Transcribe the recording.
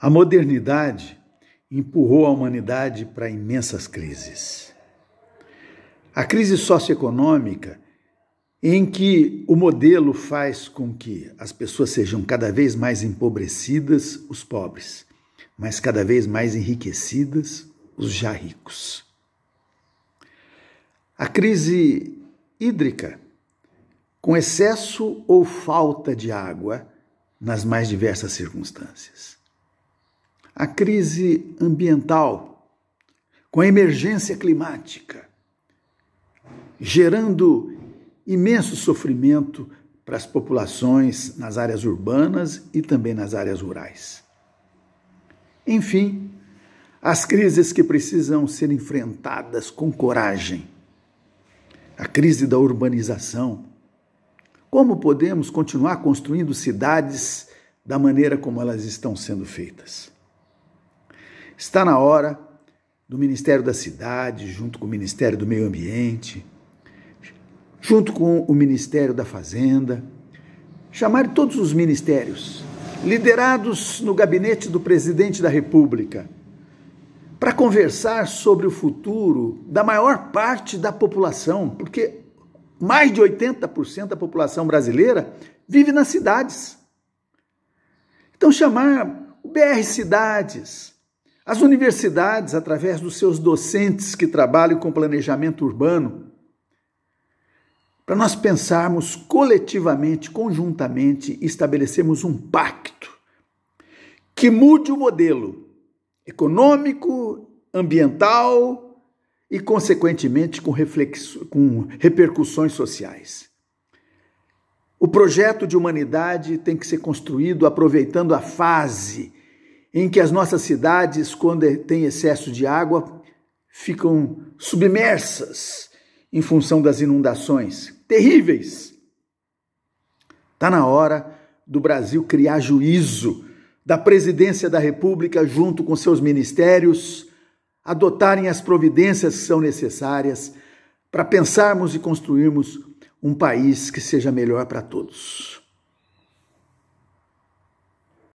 A modernidade empurrou a humanidade para imensas crises. A crise socioeconômica, em que o modelo faz com que as pessoas sejam cada vez mais empobrecidas, os pobres, mas cada vez mais enriquecidas, os já ricos. A crise hídrica, com excesso ou falta de água nas mais diversas circunstâncias a crise ambiental, com a emergência climática, gerando imenso sofrimento para as populações nas áreas urbanas e também nas áreas rurais. Enfim, as crises que precisam ser enfrentadas com coragem. A crise da urbanização. Como podemos continuar construindo cidades da maneira como elas estão sendo feitas? Está na hora do Ministério da Cidade, junto com o Ministério do Meio Ambiente, junto com o Ministério da Fazenda, chamar todos os ministérios, liderados no gabinete do presidente da República, para conversar sobre o futuro da maior parte da população, porque mais de 80% da população brasileira vive nas cidades. Então, chamar o BR Cidades, as universidades, através dos seus docentes que trabalham com planejamento urbano, para nós pensarmos coletivamente, conjuntamente, estabelecermos um pacto que mude o modelo econômico, ambiental e, consequentemente, com, reflexo, com repercussões sociais. O projeto de humanidade tem que ser construído aproveitando a fase em que as nossas cidades, quando têm excesso de água, ficam submersas em função das inundações terríveis. Está na hora do Brasil criar juízo, da presidência da República, junto com seus ministérios, adotarem as providências que são necessárias para pensarmos e construirmos um país que seja melhor para todos.